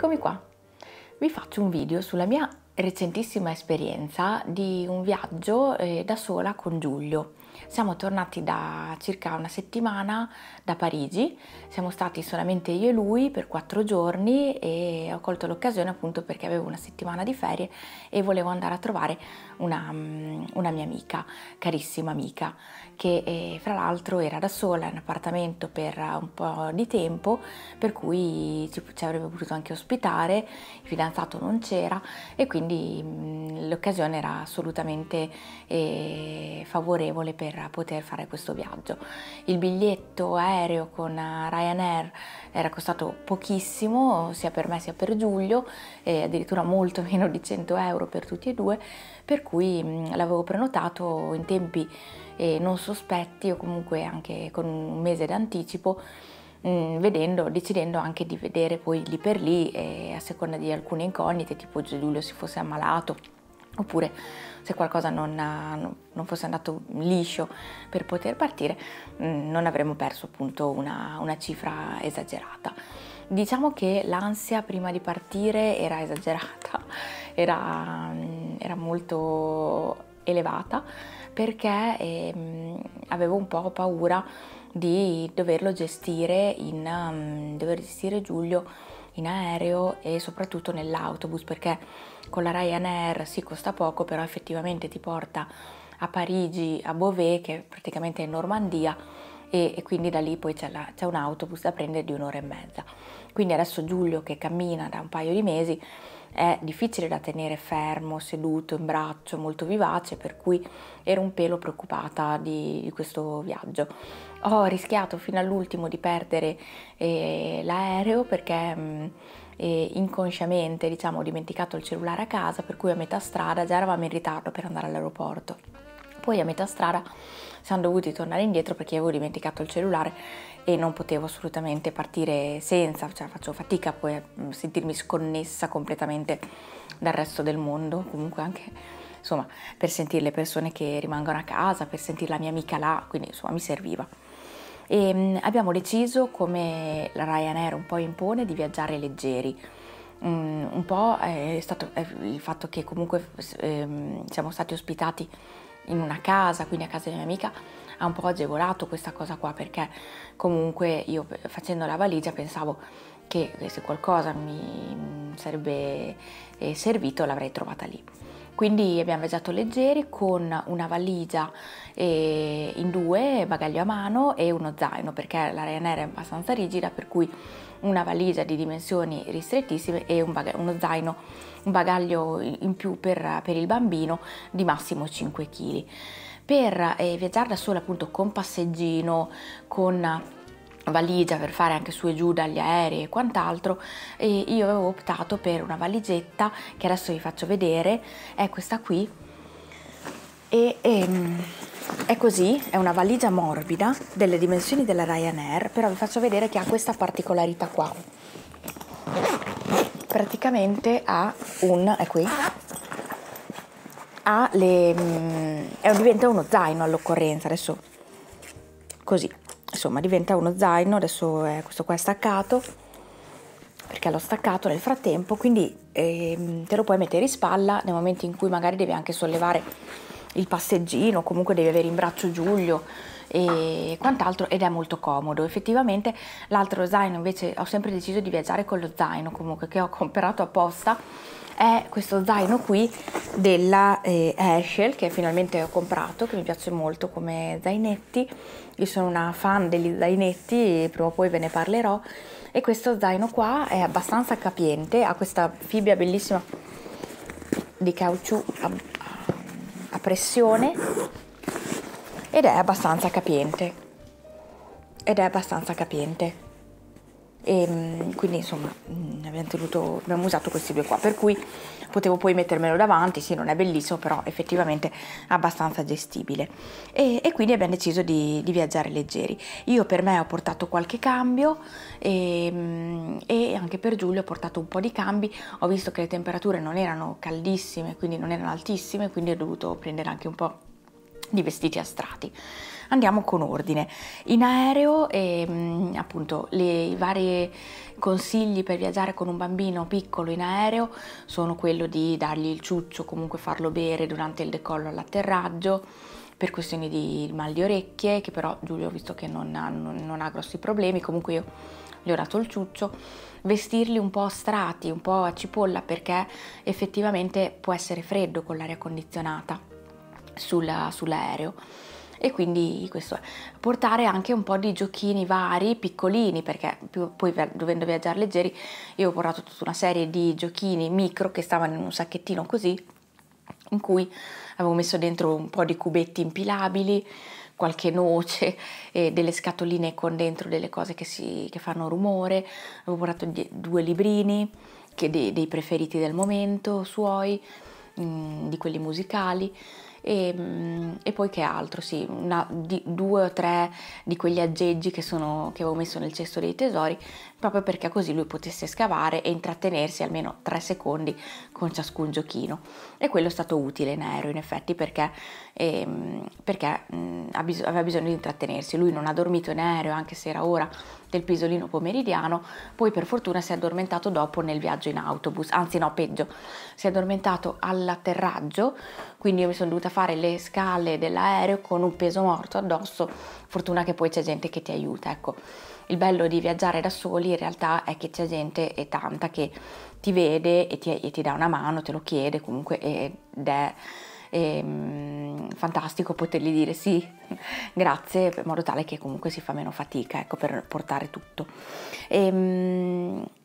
Eccomi qua. Vi faccio un video sulla mia recentissima esperienza di un viaggio eh, da sola con Giulio. Siamo tornati da circa una settimana da Parigi, siamo stati solamente io e lui per quattro giorni e ho colto l'occasione appunto perché avevo una settimana di ferie e volevo andare a trovare una, mm, una mia amica, carissima amica, che eh, fra l'altro era da sola in appartamento per un po' di tempo, per cui ci, ci avrebbe potuto anche ospitare, il fidanzato non c'era e quindi mm, l'occasione era assolutamente eh, favorevole per per poter fare questo viaggio. Il biglietto aereo con eh, Ryanair era costato pochissimo, sia per me sia per Giulio, e addirittura molto meno di 100 euro per tutti e due, per cui mm, l'avevo prenotato in tempi eh, non sospetti o comunque anche con un mese d'anticipo mm, vedendo, decidendo anche di vedere poi lì per lì eh, a seconda di alcune incognite, tipo Giulio si fosse ammalato oppure se qualcosa eh, non, non, fosse andato liscio per poter partire, mm, non avremmo perso appunto una, una cifra esagerata. Diciamo che l'ansia prima di partire era esagerata, era, mm, era molto elevata perché ehm, avevo un po' paura di doverlo gestire, in, mm, dover gestire Giulio in aereo e soprattutto nell'autobus perché con la Ryanair sì costa poco, però effettivamente ti porta a Parigi, a Beauvais, che è praticamente in Normandia, e, e, quindi da lì poi c'è, la, c'è un autobus da prendere di un'ora e mezza. Quindi adesso Giulio che cammina da un paio di mesi è difficile da tenere fermo, seduto, in braccio, molto vivace, per cui ero un pelo preoccupata di, di questo viaggio. Ho rischiato fino all'ultimo di perdere eh, l'aereo perché... Mh, mm, eh, inconsciamente diciamo ho dimenticato il cellulare a casa per cui a metà strada già eravamo in ritardo per andare all'aeroporto poi a metà strada siamo dovuti tornare indietro perché avevo dimenticato il cellulare e non potevo assolutamente partire senza, cioè faccio fatica poi a mm, sentirmi sconnessa completamente dal resto del mondo, comunque anche insomma per sentire le persone che rimangono a casa, per sentire la mia amica là, quindi insomma mi serviva. E, mm, abbiamo deciso, come la Ryanair un po' impone, di viaggiare leggeri. Mm, un po' eh, è stato eh, il fatto che comunque ehm, siamo stati ospitati in una casa, quindi a casa di mia amica, ha un po' agevolato questa cosa qua perché comunque io facendo la valigia pensavo che eh, se qualcosa mi mm, sarebbe eh, servito l'avrei trovata lì. Quindi abbiamo viaggiato leggeri con una valigia eh, in due, bagaglio a mano e uno zaino perché la Ryanair è abbastanza rigida per cui una valigia di dimensioni ristrettissime e un uno zaino, un bagaglio in più per, per il bambino di massimo 5 kg per eh, viaggiare da sola appunto con passeggino, con valigia per fare anche su e giù dagli aerei e quant'altro e io avevo optato per una valigetta che adesso vi faccio vedere è questa qui e, e ehm, è così, è una valigia morbida delle dimensioni della Ryanair però vi faccio vedere che ha questa particolarità qua praticamente ha un, è qui ha le... Mm, è, diventa uno zaino all'occorrenza, adesso così, insomma diventa uno zaino, adesso è, questo qua è staccato, perché l'ho staccato nel frattempo, quindi eh, te lo puoi mettere in spalla nel momento in cui magari devi anche sollevare il passeggino, comunque devi avere in braccio Giulio, e quant'altro ed è molto comodo. Effettivamente l'altro zaino invece ho sempre deciso di viaggiare con lo zaino comunque che ho comprato apposta è questo zaino qui della eh, Herschel che finalmente ho comprato che mi piace molto come zainetti io sono una fan degli zainetti prima o poi ve ne parlerò e questo zaino qua è abbastanza capiente ha questa fibbia bellissima di caucciù a, a pressione ed è abbastanza capiente. Ed è abbastanza capiente. E, ehm, quindi insomma mm, abbiamo, tenuto, abbiamo usato questi due qua, per cui potevo poi mettermelo davanti, sì non è bellissimo però effettivamente abbastanza gestibile e, e quindi abbiamo deciso di, di, viaggiare leggeri. Io per me ho portato qualche cambio e, ehm, e, anche per Giulio ho portato un po' di cambi, ho visto che le temperature non erano caldissime quindi non erano altissime quindi ho dovuto prendere anche un po' di vestiti a strati. Andiamo con ordine. In aereo, eh, appunto, le, i vari consigli per viaggiare con un bambino piccolo in aereo sono quello di dargli il ciuccio, comunque farlo bere durante il decollo all'atterraggio, per questioni di mal di orecchie, che però Giulio ho visto che non ha, non, non ha grossi problemi, comunque io gli ho dato il ciuccio, vestirli un po' a strati, un po' a cipolla, perché effettivamente può essere freddo con l'aria condizionata sulla, sull'aereo e quindi questo è. Portare anche un po' di giochini vari, piccolini, perché poi dovendo viaggiare leggeri io ho portato tutta una serie di giochini micro che stavano in un sacchettino così, in cui avevo messo dentro un po' di cubetti impilabili, qualche noce, eh, delle scatoline con dentro delle cose che, si, che fanno rumore, avevo portato due librini che de, dei preferiti del momento suoi, mh, mm, di quelli musicali, e, mm, e poi che altro, sì, una, di, due o tre di quegli aggeggi che, sono, che avevo messo nel cesto dei tesori proprio perché così lui potesse scavare e intrattenersi almeno tre secondi con ciascun giochino. E quello è stato utile in aereo in effetti perché, ehm, perché mh, aveva bisogno di intrattenersi. Lui non ha dormito in aereo anche se era ora del pisolino pomeridiano, poi per fortuna si è addormentato dopo nel viaggio in autobus, anzi no peggio, si è addormentato all'atterraggio, quindi io mi sono dovuta fare le scale dell'aereo con un peso morto addosso, fortuna che poi c'è gente che ti aiuta, ecco il bello di viaggiare da soli in realtà è che c'è gente e tanta che ti vede e ti, e ti dà una mano, te lo chiede comunque ed è e, ehm, fantastico potergli dire sì, grazie, in modo tale che comunque si fa meno fatica ecco, per portare tutto. E, ehm, mh,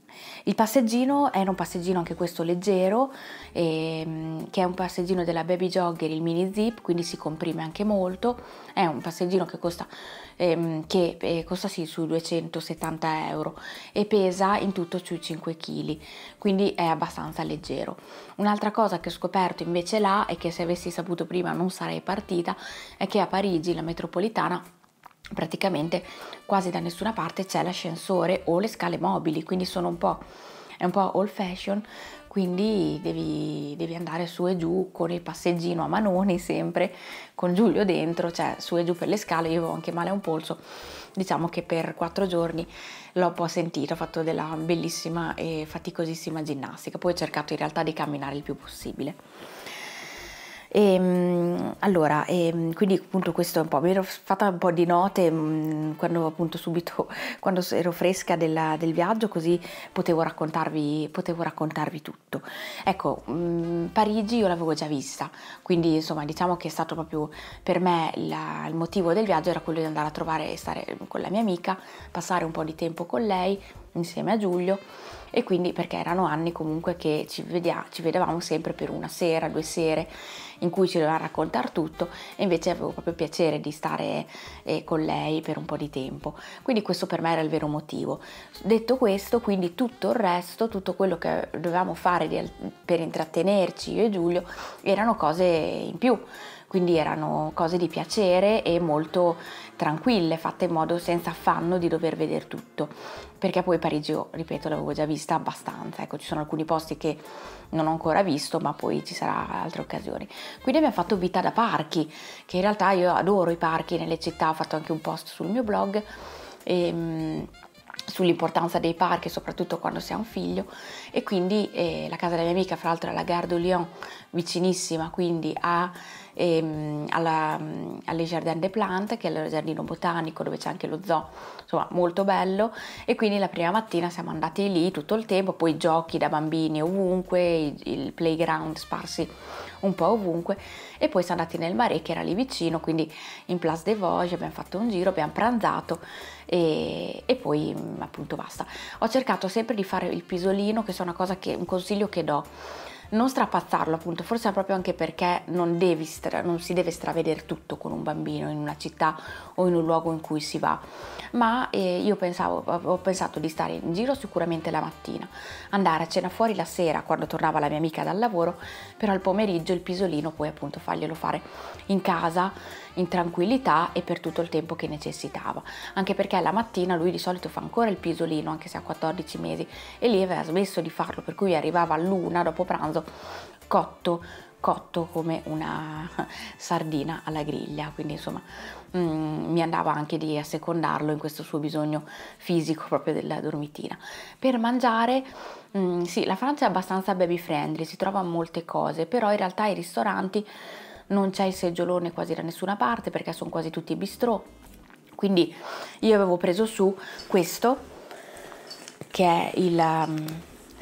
il passeggino era un passeggino anche questo leggero, ehm, che è un passeggino della Baby Jogger, il mini zip, quindi si comprime anche molto. È un passeggino che costa, ehm, che, eh, costa sì, sui 270 euro e pesa in tutto sui 5 kg, quindi è abbastanza leggero. Un'altra cosa che ho scoperto invece là e che se avessi saputo prima non sarei partita è che a Parigi la metropolitana praticamente quasi da nessuna parte c'è l'ascensore o le scale mobili, quindi sono un po', è un po' old fashion, quindi devi, devi, andare su e giù con il passeggino a manoni sempre, con Giulio dentro, cioè su e giù per le scale, io avevo anche male a un polso, diciamo che per quattro giorni l'ho un po' sentito, ho fatto della bellissima e faticosissima ginnastica, poi ho cercato in realtà di camminare il più possibile. E, ehm, allora, e, ehm, quindi appunto questo è un po', mi ero fatta un po' di note mm, quando appunto subito, quando ero fresca della, del viaggio, così potevo raccontarvi, potevo raccontarvi tutto. Ecco, mm, Parigi io l'avevo già vista, quindi insomma diciamo che è stato proprio per me la, il motivo del viaggio era quello di andare a trovare, e stare con la mia amica, passare un po' di tempo con lei, insieme a Giulio e quindi perché erano anni comunque che ci, vedia, ci vedevamo sempre per una sera, due sere in cui ci doveva raccontare tutto e invece avevo proprio piacere di stare eh, con lei per un po' di tempo. Quindi questo per me era il vero motivo. Detto questo, quindi tutto il resto, tutto quello che dovevamo fare di, per intrattenerci io e Giulio erano cose in più quindi erano cose di piacere e molto tranquille, fatte in modo senza affanno di dover vedere tutto, perché poi Parigi, io, oh, ripeto, l'avevo già vista abbastanza, ecco ci sono alcuni posti che non ho ancora visto, ma poi ci saranno altre occasioni. Quindi abbiamo fatto vita da parchi, che in realtà io adoro i parchi nelle città, ho fatto anche un post sul mio blog. E, ehm, sull'importanza dei parchi, soprattutto quando si ha un figlio. E quindi eh, la casa della mia amica, fra l'altro, è la Gare de Lyon, vicinissima quindi a e, ehm, alla, mm, alle Jardin des Plantes, che è il giardino botanico dove c'è anche lo zoo, insomma molto bello. E quindi la prima mattina siamo andati lì tutto il tempo, poi giochi da bambini ovunque, il playground sparsi un po' ovunque e poi siamo andati nel mare che era lì vicino, quindi in Place des Vosges abbiamo fatto un giro, abbiamo pranzato e, e, poi mm, appunto basta. Ho cercato sempre di fare il pisolino, che è una cosa che, un consiglio che do non strapazzarlo appunto, forse proprio anche perché non, devi non si deve stravedere tutto con un bambino in una città o in un luogo in cui si va, ma eh, io pensavo, ho pensato di stare in giro sicuramente la mattina, andare a cena fuori la sera quando tornava la mia amica dal lavoro, però al pomeriggio il pisolino poi appunto farglielo fare in casa, in tranquillità e per tutto il tempo che necessitava, anche perché la mattina lui di solito fa ancora il pisolino anche se ha 14 mesi e lì aveva smesso di farlo, per cui arrivava a luna dopo pranzo cotto, cotto come una sardina alla griglia, quindi insomma mm, mi andava anche di assecondarlo in questo suo bisogno fisico proprio della dormitina. Per mangiare, mh, mm, sì, la Francia è abbastanza baby friendly, si trova molte cose, però in realtà i ristoranti non c'è il seggiolone quasi da nessuna parte perché sono quasi tutti bistrò. Quindi io avevo preso su questo che è il mm,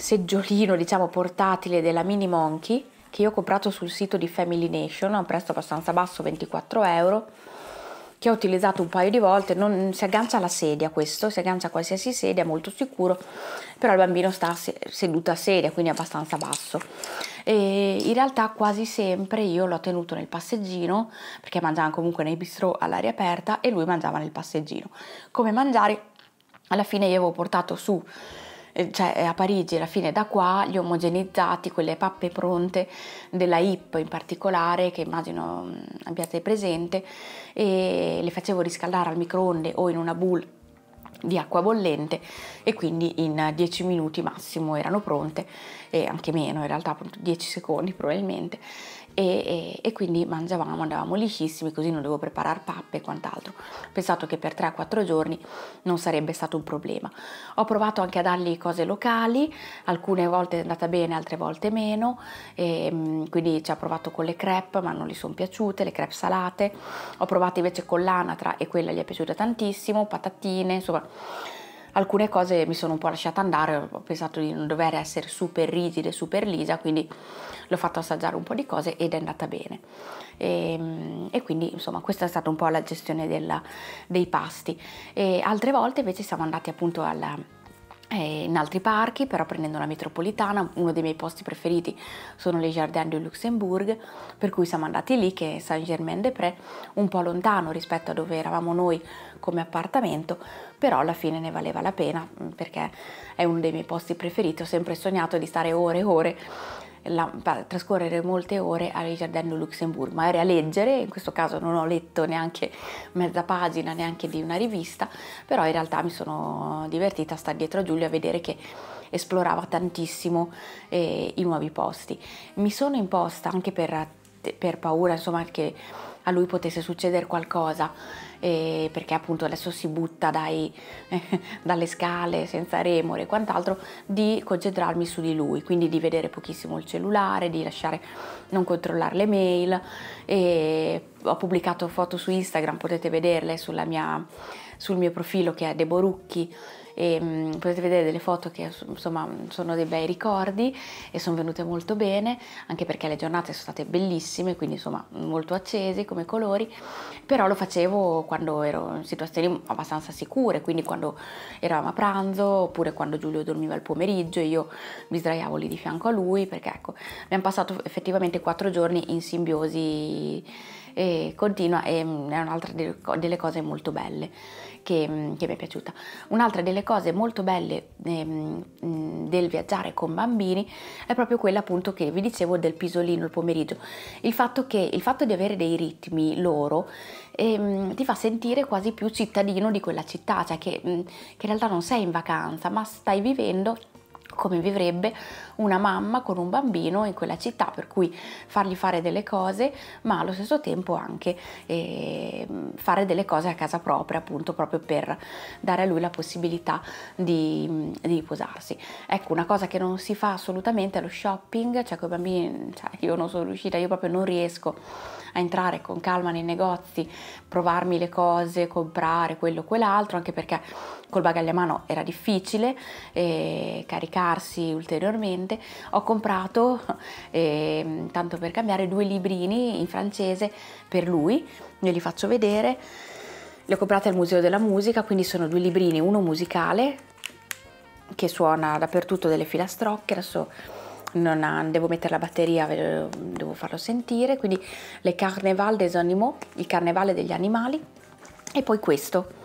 seggiolino diciamo portatile della Mini Monkey che io ho comprato sul sito di Family Nation a un prezzo abbastanza basso 24 euro che ho utilizzato un paio di volte, non si aggancia alla sedia questo, si aggancia a qualsiasi sedia, molto sicuro, però il bambino sta seduto a sedia, quindi abbastanza basso. E in realtà quasi sempre io l'ho tenuto nel passeggino, perché mangiava comunque nei bistro all'aria aperta e lui mangiava nel passeggino. Come mangiare? Alla fine io avevo portato su eh, cioè eh, a Parigi alla fine da qua li ho omogenizzati, quelle pappe pronte della HIP in particolare che immagino mm, abbiate presente e le facevo riscaldare al microonde o in una boule di acqua bollente e quindi in 10 minuti massimo erano pronte e anche meno in realtà 10 secondi probabilmente e, e, e quindi mangiavamo, andavamo liscissimi così non devo preparare pappe e quant'altro. Ho pensato che per 3-4 giorni non sarebbe stato un problema. Ho provato anche a dargli cose locali, alcune volte è andata bene, altre volte meno, e, ehm, quindi ci ha provato con le crepe ma non gli sono piaciute, le crepe salate, ho provato invece con l'anatra e quella gli è piaciuta tantissimo, patatine, insomma alcune cose mi sono un po' lasciata andare, ho pensato di non dover essere super rigida e super lisa, quindi l'ho fatto assaggiare un po' di cose ed è andata bene. E, ehm, e quindi insomma questa è stata un po' la gestione della, dei pasti. E altre volte invece siamo andati appunto alla in altri parchi, però prendendo la metropolitana, uno dei miei posti preferiti sono le Jardins du Luxembourg, per cui siamo andati lì che è Saint-Germain-des-Prés, un po' lontano rispetto a dove eravamo noi come appartamento, però alla fine ne valeva la pena mm, perché è uno dei miei posti preferiti, ho sempre sognato di stare ore e ore la, trascorrere molte ore al Giardino Luxembourg, magari a leggere, in questo caso non ho letto neanche mezza pagina, neanche di una rivista, però in realtà mi sono divertita a stare dietro a Giulio a vedere che esplorava tantissimo eh, i nuovi posti. Mi sono imposta anche per, per paura, insomma, che a lui potesse succedere qualcosa, eh, perché appunto adesso si butta dai, eh, dalle scale senza remore e quant'altro, di concentrarmi su di lui, quindi di vedere pochissimo il cellulare, di lasciare, non controllare le mail. E ho pubblicato foto su Instagram, potete vederle mia, sul mio profilo che è Deborucchi e mh, mm, potete vedere delle foto che insomma mm, sono dei bei ricordi e sono venute molto bene anche perché le giornate sono state bellissime quindi insomma molto accese come colori però lo facevo quando ero in situazioni abbastanza sicure quindi quando eravamo a pranzo oppure quando Giulio dormiva il pomeriggio e io mi sdraiavo lì di fianco a lui perché ecco abbiamo passato effettivamente quattro giorni in simbiosi e eh, continua e è mm, un'altra delle cose molto belle che, mm, che mi è piaciuta. Un'altra delle cose molto belle ehm, mm, del viaggiare con bambini è proprio quella appunto che vi dicevo del pisolino il pomeriggio. Il fatto, che, il fatto di avere dei ritmi loro ehm, ti fa sentire quasi più cittadino di quella città, cioè che, mm, che in realtà non sei in vacanza ma stai vivendo come vivrebbe una mamma con un bambino in quella città, per cui fargli fare delle cose, ma allo stesso tempo anche eh, fare delle cose a casa propria, appunto, proprio per dare a lui la possibilità di, di riposarsi. Ecco, una cosa che non si fa assolutamente è lo shopping, cioè con i bambini, cioè io non sono riuscita, io proprio non riesco a entrare con calma nei negozi, provarmi le cose, comprare quello, o quell'altro, anche perché col bagaglio a mano era difficile eh, caricarsi ulteriormente. Ho comprato, eh, tanto per cambiare, due librini in francese per lui, ve li faccio vedere. Li ho comprati al Museo della Musica, quindi sono due librini, uno musicale che suona dappertutto delle filastrocche, adesso ha, devo mettere la batteria, devo farlo sentire, quindi le Carneval des Animaux, il carnevale degli animali, e poi questo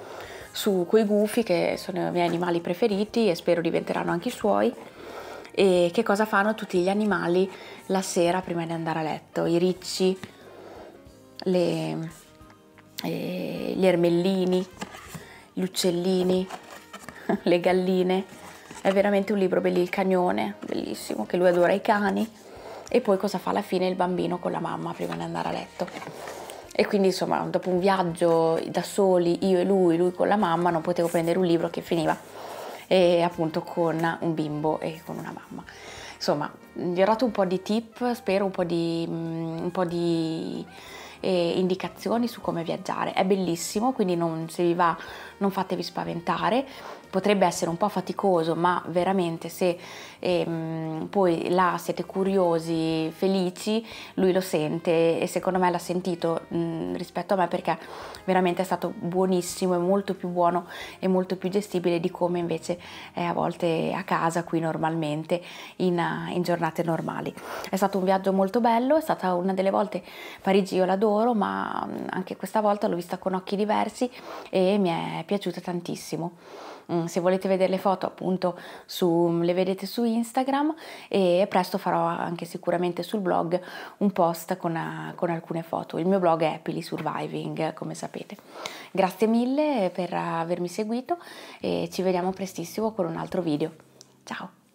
su quei gufi che sono i miei animali preferiti e spero diventeranno anche i suoi e che cosa fanno tutti gli animali la sera prima di andare a letto, i ricci, le, eh, gli ermellini, gli uccellini, le galline è veramente un libro bellissimo, il cagnone, bellissimo, che lui adora i cani. E poi cosa fa alla fine il bambino con la mamma prima di andare a letto. E quindi insomma, dopo un viaggio da soli, io e lui, lui con la mamma, non potevo prendere un libro che finiva e appunto con un bimbo e con una mamma. Insomma, vi ho dato un po' di tip, spero un po' di, mm, un po di eh, indicazioni su come viaggiare. È bellissimo, quindi non, se vi va non fatevi spaventare potrebbe essere un po' faticoso, ma veramente se ehm, poi là siete curiosi, felici, lui lo sente e secondo me l'ha sentito mh, mm, rispetto a me perché veramente è stato buonissimo e molto più buono e molto più gestibile di come invece è a volte a casa qui normalmente in, in giornate normali. È stato un viaggio molto bello, è stata una delle volte Parigi io l'adoro, ma mm, anche questa volta l'ho vista con occhi diversi e mi è piaciuta tantissimo. Mm, Mm, se volete vedere le foto appunto su, le vedete su Instagram e presto farò anche sicuramente sul blog un post con, a, con alcune foto. Il mio blog è Happily Surviving come sapete. Grazie mille per avermi seguito e ci vediamo prestissimo con un altro video. Ciao!